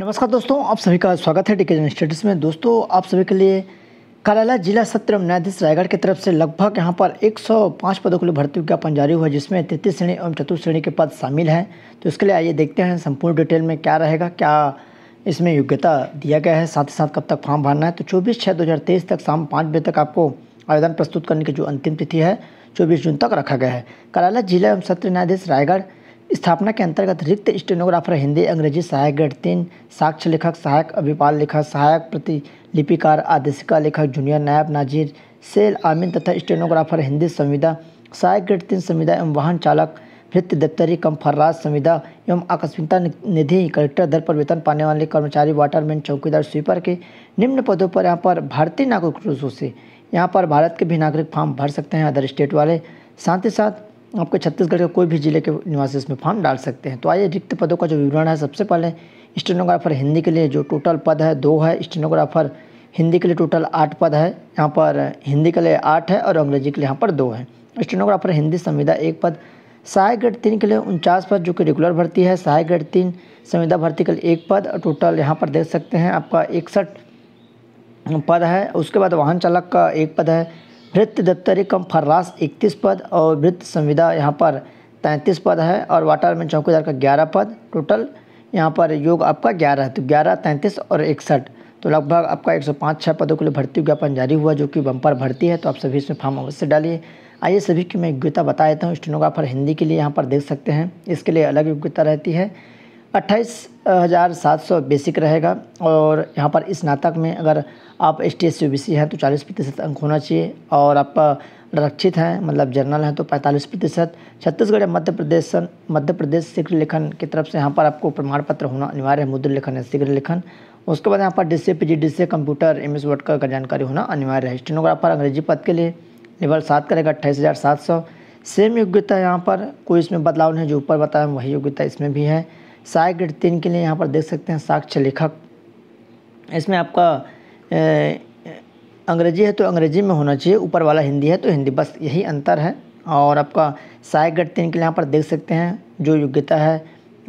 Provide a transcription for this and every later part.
नमस्कार दोस्तों आप सभी का स्वागत है डिकेजन स्टेटस में दोस्तों आप सभी के लिए कार्यालय जिला सत्र न्यायाधीश रायगढ़ की तरफ से लगभग यहां पर 105 पदों के लिए भर्ती विज्ञापन जारी हुआ जिसमें तृतीय श्रेणी एवं चतुर्थ श्रेणी के पद शामिल हैं तो इसके लिए आइए देखते हैं संपूर्ण डिटेल में क्या रहेगा क्या इसमें योग्यता दिया गया है साथ ही साथ कब तक फॉर्म भरना है तो चौबीस छः दो तक शाम पाँच बजे तक आपको आवेदन प्रस्तुत करने की जो अंतिम तिथि है चौबीस जून तक रखा गया है कार्यालय जिला एवं सत्र न्यायाधीश रायगढ़ स्थापना के अंतर्गत रिक्त स्टेनोग्राफर हिंदी अंग्रेजी सहायक ग्रेड तीन साक्ष्य लेखक सहायक अभिपाल लेखक सहायक प्रतिलिपिकार आदेशिका लेखक जूनियर नायब नाजिर सेल आमिन तथा स्टेनोग्राफर हिंदी संविदा सहायक ग्रेड तीन संविदा एवं वाहन चालक वृत्त दफ्तरी कम फर्राज संविदा एवं आकस्मिकता निधि कलेक्टर दर पर वेतन पाने वाले कर्मचारी वाटरमैन चौकीदार स्वीपर के निम्न पदों पर यहाँ पर भारतीय नागरिकों से यहाँ पर भारत के भी नागरिक फॉर्म भर सकते हैं अदर स्टेट वाले साथ ही साथ आपको छत्तीसगढ़ के कोई भी जिले के निवासी इसमें फॉर्म डाल सकते हैं तो आइए रिक्त पदों का जो विवरण है सबसे पहले स्टेनोग्राफर हिंदी के लिए जो टोटल पद है दो है स्टेनोग्राफर हिंदी के लिए टोटल आठ पद है यहाँ पर हिंदी के लिए आठ है और अंग्रेजी के लिए यहाँ पर दो है स्टेनोग्राफर हिंदी संविदा एक पद सहायक ग्रेड तीन के लिए उनचास पद जो कि रेगुलर भर्ती है सहायक ग्रेड तीन संविदा भर्ती के लिए एक पद टोटल यहाँ पर देख सकते हैं आपका इकसठ पद है उसके बाद वाहन चालक का एक पद है वृत्त दफ्तरी कम फर्रास इकतीस पद और वृत्त संविदा यहाँ पर तैंतीस पद है और वाटरमैन चौकीदार का ग्यारह पद टोटल यहाँ पर योग आपका ग्यारह है तो ग्यारह तैंतीस और इकसठ तो लगभग आपका एक सौ पाँच छः पदों के लिए भर्ती विज्ञापन जारी हुआ जो कि बम्पर भर्ती है तो आप सभी इसमें फॉर्म अवश्य डालिए आइए सभी की मैं योग्यता बता देता हूँ स्टेनोग्राफर हिंदी के लिए यहाँ पर देख सकते हैं इसके लिए अलग योग्यता रहती है अट्ठाईस हज़ार सात सौ बेसिक रहेगा और यहाँ पर स्नातक में अगर आप S T S U B C हैं तो चालीस प्रतिशत अंक होना चाहिए और आप रक्षित हैं मतलब जर्नल हैं तो पैंतालीस प्रतिशत छत्तीसगढ़ या मध्य प्रदेश मध्य प्रदेश शीघ्र लेखन की तरफ से यहाँ पर आपको प्रमाण पत्र होना अनिवार्य है मुद्र लेखन है शीघ्र लेखन उसके बाद यहाँ पर D C P G D C computer M S word का जानकारी होना अनिवार्य है स्टेनोग्राफर अंग्रेजी पद के लिए लेवल सात करेगा अट्ठाईस हज़ार सात सौ सेम योग्यता यहाँ पर कोई इसमें बदलाव नहीं जो ऊपर बताया वही योग्यता इसमें भी है सहायक ग्रेड तीन के लिए यहाँ पर देख सकते हैं साक्ष्य लेखक इसमें आपका अंग्रेजी है तो अंग्रेजी में होना चाहिए ऊपर वाला हिंदी है तो हिंदी बस यही अंतर है और आपका सहायक ग्रेड तीन के लिए यहाँ पर देख सकते हैं जो योग्यता है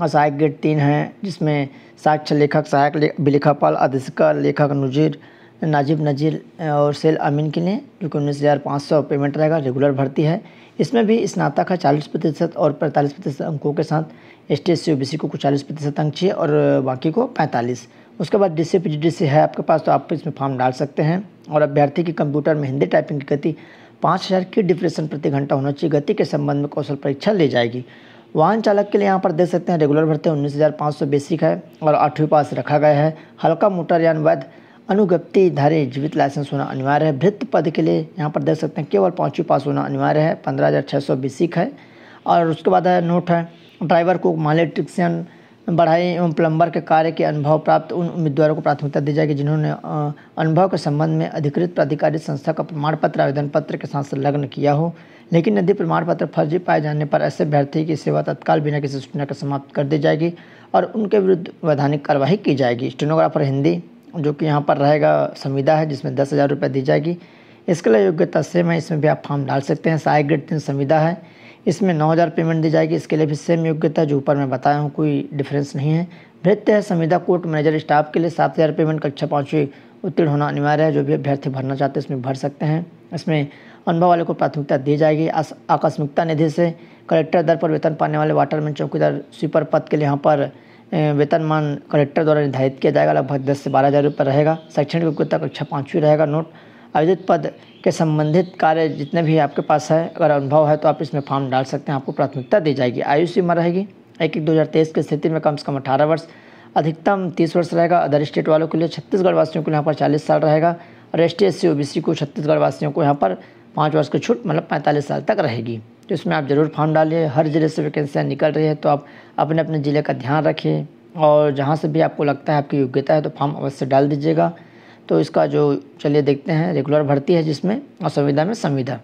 और सहायक ग्रेड तीन है जिसमें साक्ष्य लेखक सहायक लेखापाल अधीक्षिका लेखक नजीर नाजिब नजीर और सेल अमीन के लिए जो कि उन्नीस हज़ार पाँच सौ पेमेंट रहेगा रेगुलर भर्ती है इसमें भी स्नातक है चालीस प्रतिशत और पैंतालीस प्रतिशत अंकों के साथ एस टी एस सी को चालीस प्रतिशत अंक चाहिए और बाकी को पैंतालीस उसके बाद D C P D C है आपके पास तो आप इसमें फॉर्म डाल सकते हैं और अभ्यर्थी की कंप्यूटर में हिंदी टाइपिंग की गति पाँच हज़ार की डिप्रेशन प्रति घंटा होना चाहिए गति के संबंध में कौशल परीक्षा ले जाएगी वाहन चालक के लिए यहाँ पर देख सकते हैं रेगुलर भर्ती उन्नीस हज़ार पाँच सौ बेसिक है और आठवीं पास रखा गया है हल्का मोटर यान वैध अनुगप्तिधारी जीवित लाइसेंस होना अनिवार्य है वृत्त पद के लिए यहाँ पर देख सकते हैं केवल पाँचवीं पास होना अनिवार्य है पंद्रह हज़ार छः सौ बेसिक है और उसके बाद है नोट है ड्राइवर को मालेट्रिक्सियन बढ़ाई एवं प्लम्बर के कार्य के अनुभव प्राप्त उन उम्मीदवारों को प्राथमिकता दी जाएगी जिन्होंने अनुभव के संबंध में अधिकृत प्राधिकारी संस्था का प्रमाण पत्र आवेदन पत्र के साथ संलग्न किया हो लेकिन यदि प्रमाण पत्र फर्जी पाए जाने पर ऐसे अभ्यर्थी की सेवा तत्काल बिना किसी सूचना के समाप्त कर दी जाएगी और उनके विरुद्ध वैधानिक कार्यवाही की जाएगी स्टेनोग्राफर हिंदी जो कि यहाँ पर रहेगा संविदा है जिसमें दस हज़ार रुपये दी जाएगी इसके लिए योग्यता सेम है इसमें भी आप फॉर्म डाल सकते हैं सहायक ग्रेड तीन संविदा है इसमें नौ हज़ार पेमेंट दी जाएगी इसके लिए भी सेम योग्यता जो ऊपर मैं बताया हूँ कोई डिफरेंस नहीं है भृत्य है संविदा कोर्ट मैनेजर स्टाफ के लिए सात हज़ार पेमेंट कक्षा पाँचवीं उत्तीर्ण होना अनिवार्य है जो भी अभ्यर्थी भरना चाहते हैं इसमें भर सकते हैं इसमें अनुभव वाले को प्राथमिकता दी जाएगी आकस्मिकता निधि से कलेक्टर दर पर वेतन पाने वाले वाटरमैन चौकीदार स्वीपर पद के लिए यहाँ पर वेतनमान कलेक्टर द्वारा निर्धारित किया जाएगा लगभग दस से बारह हज़ार रुपये रहेगा शैक्षणिक योग्यता कक्षा पाँचवीं रहेगा नोट आयोजित पद के संबंधित कार्य जितने भी आपके पास है अगर अनुभव है तो आप इसमें फॉर्म डाल सकते हैं आपको प्राथमिकता दी जाएगी आयु सीमा रहेगी एक एक दो हज़ार तेईस की स्थिति में कम से कम अठारह वर्ष अधिकतम तीस वर्ष रहेगा अदर स्टेट वालों के लिए छत्तीसगढ़ वासियों के लिए यहाँ पर चालीस साल रहेगा और S T S C O B C को छत्तीसगढ़ वासियों को यहाँ पर पाँच वर्ष की छूट मतलब पैंतालीस साल तक रहेगी तो इसमें आप ज़रूर फॉर्म डालिए हर ज़िले से वैकेंसियाँ निकल रही है तो आप अपने अपने ज़िले का ध्यान रखिए और जहाँ से भी आपको लगता है आपकी योग्यता है तो फॉर्म अवश्य डाल दीजिएगा तो इसका जो चलिए देखते हैं रेगुलर भर्ती है जिसमें और संविदा में संविदा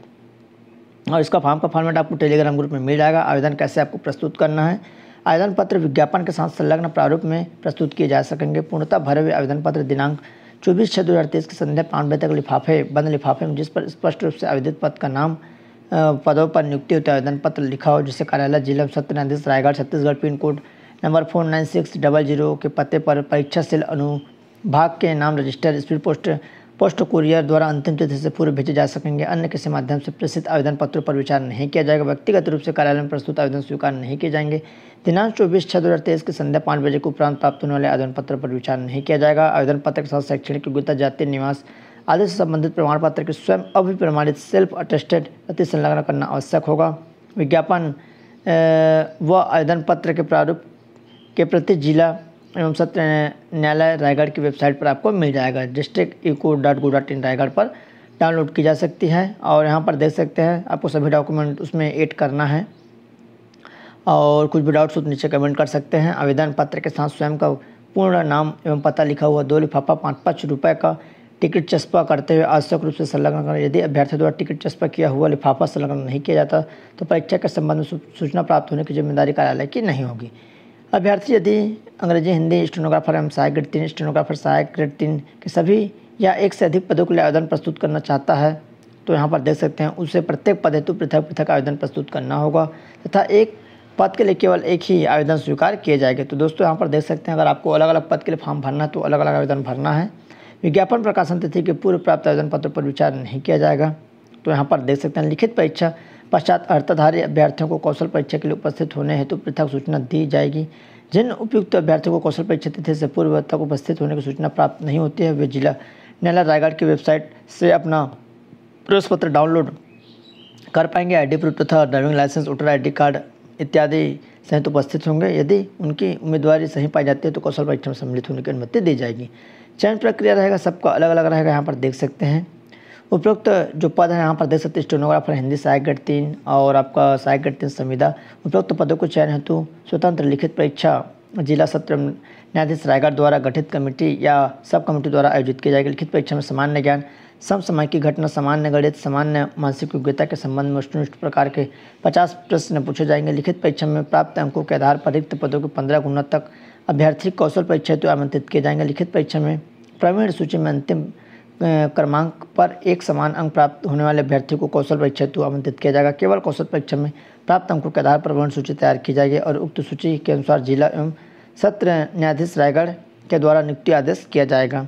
और इसका फॉर्म का फॉर्मेट आपको टेलीग्राम ग्रुप में मिल जाएगा आवेदन कैसे आपको प्रस्तुत करना है आवेदन पत्र विज्ञापन के साथ संलग्न प्रारूप में प्रस्तुत किए जा सकेंगे पूर्णतः भरे हुए आवेदन पत्र दिनांक चौबीस छः दो हज़ार तेईस की संध्या पाँच बजे तक लिफाफे बंद लिफाफे में जिस पर स्पष्ट रूप से आवेदित पद का नाम पदों पर नियुक्ति होते आवेदन पत्र लिखा हो जिसे कार्यालय जिला सत्र न्यायाधीश Raigarh Chhattisgarh pin code number four nine six double zero के पते पर परीक्षा सेल अनु भाग के नाम register speed post post courier द्वारा अंतिम तिथि से पूर्व भेजे जा सकेंगे अन्य किसी माध्यम से प्रसिद्ध आवेदन पत्रों पर विचार नहीं किया जाएगा व्यक्तिगत रूप से कार्यालय में प्रस्तुत आवेदन स्वीकार नहीं किए जाएंगे दिनांक चौबीस छः दो हज़ार तेईस की संध्या पाँच बजे के उपरांत प्राप्त होने वाले आवेदन पत्र पर विचार नहीं किया जाएगा आवेदन पत्र के साथ शैक्षणिक योग्यता जाति निवास आदि से संबंधित प्रमाण पत्र के स्वयं अभिप्रमाणित सेल्फ अटेस्टेड अति संलग्न करना आवश्यक होगा विज्ञापन व आवेदन पत्र के प्रारूप के प्रति जिला एवं सत्र न्यायालय रायगढ़ की वेबसाइट पर आपको मिल जाएगा district eco dot go dot in Raigarh पर डाउनलोड की जा सकती है और यहाँ पर देख सकते हैं आपको सभी डॉक्यूमेंट उसमें एड करना है और कुछ भी डाउट्स हो तो नीचे कमेंट कर सकते हैं आवेदन पत्र के साथ स्वयं का पूर्ण नाम एवं पता लिखा हुआ दो लिफाफा पाँच पाँच रुपये का टिकट चस्पा करते हुए आवश्यक रूप से संलग्न कर यदि अभ्यर्थी द्वारा टिकट चस्पा किया हुआ लिफाफा संलग्न नहीं किया जाता तो परीक्षा के संबंध में सूचना प्राप्त होने की जिम्मेदारी कार्यालय की नहीं होगी अभ्यर्थी यदि अंग्रेजी हिंदी स्टेनोग्राफर एवं सहायक ग्रेड तीन स्टेनोग्राफर सहायक ग्रेड तीन के सभी या एक से अधिक पदों के लिए आवेदन प्रस्तुत करना चाहता है तो यहाँ पर देख सकते हैं उसे प्रत्येक पद हेतु पृथक पृथक आवेदन प्रस्तुत करना होगा तथा एक पद के लिए केवल एक ही आवेदन स्वीकार किए जाएंगे तो दोस्तों यहाँ पर देख सकते हैं अगर आपको अलग अलग पद के लिए फॉर्म भरना है तो अलग अलग आवेदन भरना है विज्ञापन प्रकाशन तिथि के पूर्व प्राप्त आवेदन पत्र पर विचार नहीं किया जाएगा तो यहाँ पर देख सकते हैं लिखित परीक्षा पश्चात अर्थधारी अभ्यर्थियों को कौशल परीक्षा के लिए उपस्थित होने हेतु तो पृथक सूचना दी जाएगी जिन उपयुक्त अभ्यर्थियों को कौशल परीक्षा तिथि से पूर्व तक उपस्थित होने की सूचना प्राप्त नहीं होती है वे जिला न्यायालय रायगढ़ की वेबसाइट से अपना प्रवेश पत्र डाउनलोड कर पाएंगे आई डी प्रूफ तथा driving licence voter I card इत्यादि सहित उपस्थित होंगे यदि उनकी उम्मीदवारी सही पाई जाती है तो कौशल परीक्षा में सम्मिलित होने की अनुमति दी जाएगी चयन प्रक्रिया रहेगा सबका अलग अलग रहेगा यहाँ पर देख सकते हैं उपयुक्त जो पद है यहाँ पर देख सकते स्टेनोग्राफर हिंदी सहायक गठतीन तीन और आपका सहायक गठतीन तीन संविदा उपयुक्त पदों को चयन हेतु स्वतंत्र लिखित परीक्षा जिला सत्र न्यायाधीश रायगढ़ द्वारा गठित कमेटी या सब कमेटी द्वारा आयोजित की जाएगी लिखित परीक्षा में सामान्य ज्ञान समय की घटना सामान्य गणित सामान्य मानसिक योग्यता के संबंध में उत्कृष्ट प्रकार के 50 प्रश्न पूछे जाएंगे लिखित परीक्षा में प्राप्त अंकों के आधार पर रिक्त पदों के 15 गुना तक अभ्यर्थी कौशल परीक्षा हेतु तो आमंत्रित किए जाएंगे लिखित परीक्षा में प्रवीण सूची में अंतिम क्रमांक पर एक समान अंक प्राप्त होने वाले अभ्यर्थी को कौशल परीक्षा हेतु आमंत्रित किया जाएगा केवल कौशल परीक्षा में प्राप्त अंकों के आधार पर वर्ण सूची तैयार की जाएगी और उक्त सूची के अनुसार जिला एवं सत्र न्यायाधीश रायगढ़ के द्वारा नियुक्ति आदेश किया जाएगा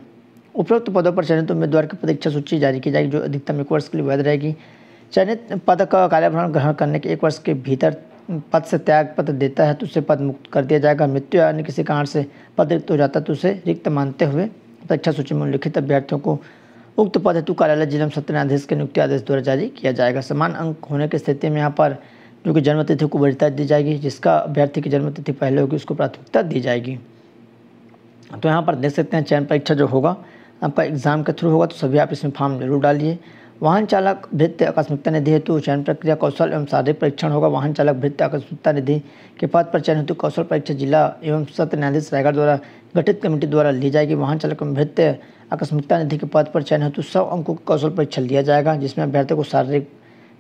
उपरोक्त पदों पर चयनित उम्मीदवार की परीक्षा सूची जारी की जाएगी जो अधिकतम एक वर्ष के लिए वैध रहेगी चयनित पद का कार्यभार ग्रहण करने के एक वर्ष के भीतर पद से त्याग पत्र देता है तो उसे पद मुक्त कर दिया जाएगा मृत्यु या किसी कारण से पद रिक्त हो जाता है तो उसे रिक्त मानते हुए परीक्षा सूची में उल्लिखित अभ्यर्थियों को उक्त पद हेतु कार्यालय जिला सत्र न्यायाधीश के नियुक्ति आदेश द्वारा जारी किया जाएगा समान अंक होने की स्थिति में यहाँ पर जो कि जन्मतिथि को वरीता दी जाएगी जिसका अभ्यर्थी की जन्मतिथि पहले होगी उसको प्राथमिकता दी जाएगी तो यहाँ पर देख सकते हैं चयन परीक्षा जो होगा आपका एग्ज़ाम के थ्रू होगा तो सभी आप इसमें फॉर्म जरूर डालिए वाहन चालक भित्त आकस्मिकता निधि हेतु चयन प्रक्रिया कौशल एवं शारीरिक परीक्षण होगा वाहन चालक भित्त आकस्मिकता निधि के पद पर चयन हेतु कौशल परीक्षा जिला एवं सत्र न्यायाधीश रायगढ़ द्वारा गठित कमेटी द्वारा ली जाएगी वाहन चालक एवं भित्त आकस्मिकता निधि के पद पर चयन हेतु सब अंकों के कौशल परीक्षण दिया जाएगा जिसमें अभ्यर्थियों को शारीरिक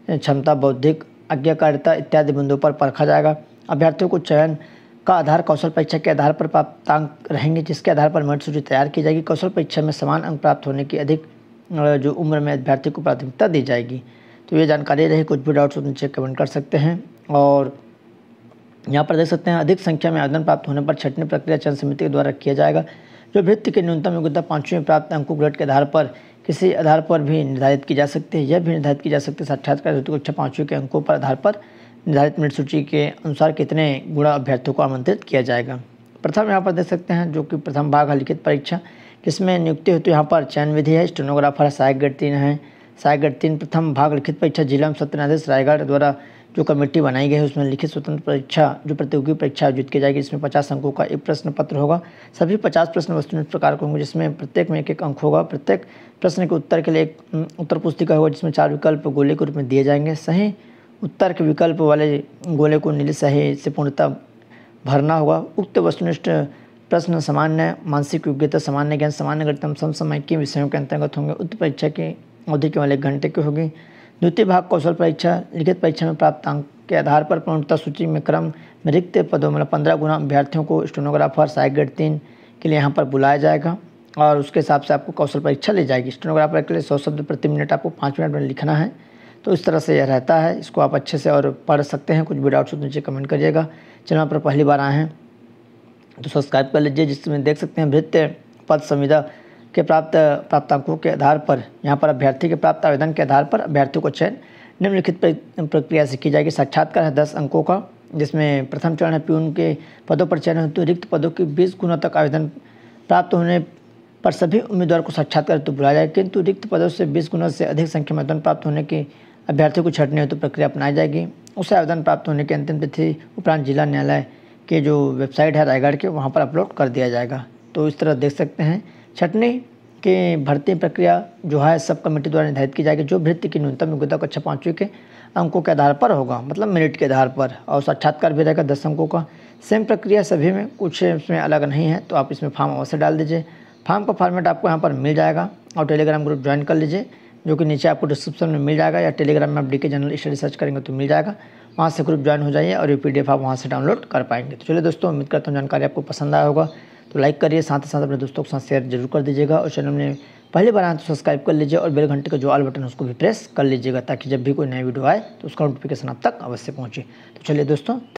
क्षमता बौद्धिक अज्ञाकारिता इत्यादि बिंदुओं पर परखा जाएगा अभ्यर्थियों को चयन का आधार कौशल परीक्षा के आधार पर प्राप्तांक रहेंगे जिसके आधार पर मेरिट सूची तैयार की जाएगी कौशल परीक्षा में समान अंक प्राप्त होने की अधिक जो उम्र में अभ्यर्थी को प्राथमिकता दी जाएगी तो ये जानकारी रही कुछ भी डाउट्स तो नीचे कमेंट कर सकते हैं और यहाँ पर देख सकते हैं अधिक संख्या में आवेदन प्राप्त होने पर छठनी प्रक्रिया चयन समिति के द्वारा किया जाएगा जो वित्त के न्यूनतम योग्यता पाँचवें प्राप्त अंक ग्रेड के आधार पर किसी आधार पर भी निर्धारित की जा सकती है यह भी निर्धारित की जा सकती है साक्षात्कार हेतु कक्षा पाँचवीं के अंकों पर आधार पर निर्धारित मिनट सूची के अनुसार कितने गुणा अभ्यर्थियों को आमंत्रित किया जाएगा प्रथम यहाँ पर देख सकते हैं जो कि प्रथम भाग है लिखित परीक्षा जिसमें नियुक्ति हेतु यहाँ पर चयन विधि है स्टेनोग्राफर सहायक गढ़ तीन है सहायक गढ़ तीन प्रथम भाग लिखित परीक्षा जिला में सत्र न्यायाधीश रायगढ़ द्वारा जो कमेटी बनाई गई है उसमें लिखित स्वतंत्र परीक्षा जो प्रतियोगी परीक्षा आयोजित की जाएगी इसमें पचास अंकों का एक प्रश्न पत्र होगा सभी पचास प्रश्न वस्तु प्रकार के होंगे जिसमें प्रत्येक में एक एक अंक होगा प्रत्येक प्रश्न के उत्तर के लिए एक उत्तर पुस्तिका होगा जिसमें चार विकल्प गोले के रूप में दिए जाएंगे सही उत्तर के विकल्प वाले गोले को नीले सही से पूर्णतः भरना होगा उक्त वस्तुनिष्ठ प्रश्न सामान्य मानसिक योग्यता सामान्य ज्ञान सामान्य गणतम के विषयों के अंतर्गत होंगे उक्त परीक्षा की अवधि केवल एक घंटे की होगी द्वितीय भाग कौशल परीक्षा लिखित परीक्षा में प्राप्त अंक के आधार पर पूर्णता सूची में क्रम में रिक्त पदों में मतलब पंद्रह गुना अभ्यर्थियों को स्टेनोग्राफर साइक ग्रेड तीन के लिए यहाँ पर बुलाया जाएगा और उसके हिसाब से आपको कौशल परीक्षा ली जाएगी स्टेनोग्राफर के लिए सौ शब्द प्रति मिनट आपको पाँच मिनट में लिखना है तो इस तरह से यह रहता है इसको आप अच्छे से और पढ़ सकते हैं कुछ भी डाउट्स हो तो नीचे कमेंट करिएगा चैनल पर पहली बार आए हैं तो सब्सक्राइब कर लीजिए जिसमें देख सकते हैं भृत्य पद संविदा के प्राप्त प्राप्तांकों के आधार पर यहाँ पर अभ्यर्थी के प्राप्त आवेदन के आधार पर अभ्यर्थियों को चयन निम्नलिखित प्रक्रिया से की जाएगी साक्षात्कार है दस अंकों का जिसमें प्रथम चरण है प्यून के पदों पर चयन हेतु तो रिक्त पदों के बीस गुणों तक आवेदन प्राप्त होने पर सभी उम्मीदवार को साक्षात्कार हेतु तो बुलाया जाए किंतु रिक्त पदों से बीस गुणों से अधिक संख्या में आवेदन प्राप्त होने के अभ्यर्थियों को छटने हेतु तो प्रक्रिया अपनाई जाएगी उसे आवेदन प्राप्त होने की अंतिम तिथि उपरांत जिला न्यायालय के जो वेबसाइट है रायगढ़ के वहाँ पर अपलोड कर दिया जाएगा तो इस तरह देख सकते हैं छटनी के भर्ती प्रक्रिया जो है सब कमेटी द्वारा निर्धारित की जाएगी जो भृत्य की न्यूनतम योग्यता कक्षा पाँचवीं के अंकों के आधार पर होगा मतलब मेरिट के आधार पर और साक्षात्कार भी रहेगा दस अंकों का सेम प्रक्रिया सभी में कुछ इसमें अलग नहीं है तो आप इसमें फॉर्म अवश्य डाल दीजिए फॉर्म का फॉर्मेट आपको यहाँ पर मिल जाएगा और टेलीग्राम ग्रुप ज्वाइन कर लीजिए जो कि नीचे आपको डिस्क्रिप्शन में मिल जाएगा या टेलीग्राम में आप डी के जनरल स्टडी सर्च करेंगे तो मिल जाएगा वहाँ से ग्रुप ज्वाइन हो जाइए और ये पी आप वहाँ से डाउनलोड कर पाएंगे तो चलिए दोस्तों उम्मीद करता हूँ जानकारी आपको पसंद आया होगा तो लाइक करिए साथ ही साथ अपने दोस्तों के साथ शेयर जरूर कर दीजिएगा और चैनल में पहले बार आए तो सब्सक्राइब कर लीजिए और बेल घंटे का जो ऑल बटन उसको भी प्रेस कर लीजिएगा ताकि जब भी कोई नया वीडियो आए तो उसका नोटिफिकेशन आप तक अवश्य पहुँचे तो चलिए दोस्तों